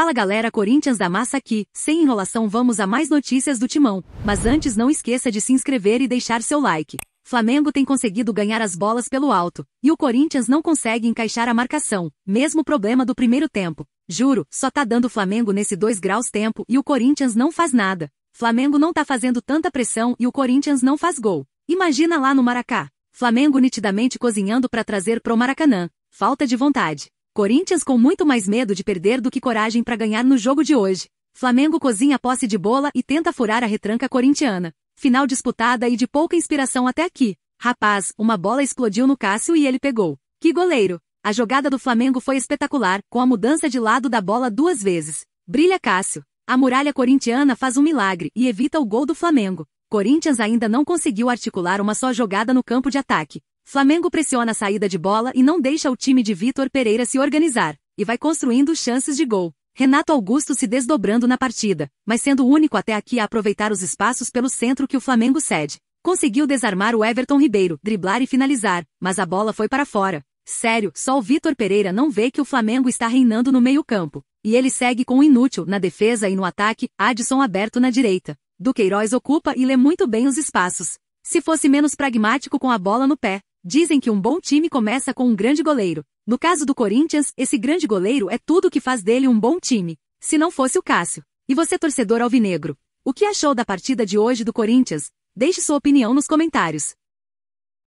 Fala galera Corinthians da Massa aqui, sem enrolação vamos a mais notícias do Timão, mas antes não esqueça de se inscrever e deixar seu like. Flamengo tem conseguido ganhar as bolas pelo alto, e o Corinthians não consegue encaixar a marcação, mesmo problema do primeiro tempo. Juro, só tá dando Flamengo nesse 2 graus tempo e o Corinthians não faz nada. Flamengo não tá fazendo tanta pressão e o Corinthians não faz gol. Imagina lá no Maracá. Flamengo nitidamente cozinhando para trazer pro Maracanã. Falta de vontade. Corinthians com muito mais medo de perder do que coragem para ganhar no jogo de hoje. Flamengo cozinha posse de bola e tenta furar a retranca corintiana. Final disputada e de pouca inspiração até aqui. Rapaz, uma bola explodiu no Cássio e ele pegou. Que goleiro! A jogada do Flamengo foi espetacular, com a mudança de lado da bola duas vezes. Brilha Cássio. A muralha corintiana faz um milagre e evita o gol do Flamengo. Corinthians ainda não conseguiu articular uma só jogada no campo de ataque. Flamengo pressiona a saída de bola e não deixa o time de Vitor Pereira se organizar, e vai construindo chances de gol. Renato Augusto se desdobrando na partida, mas sendo o único até aqui a aproveitar os espaços pelo centro que o Flamengo cede. Conseguiu desarmar o Everton Ribeiro, driblar e finalizar, mas a bola foi para fora. Sério, só o Vitor Pereira não vê que o Flamengo está reinando no meio-campo. E ele segue com o inútil na defesa e no ataque, Adson aberto na direita. Duqueiroz ocupa e lê muito bem os espaços. Se fosse menos pragmático com a bola no pé, Dizem que um bom time começa com um grande goleiro. No caso do Corinthians, esse grande goleiro é tudo o que faz dele um bom time. Se não fosse o Cássio. E você, torcedor alvinegro, o que achou da partida de hoje do Corinthians? Deixe sua opinião nos comentários.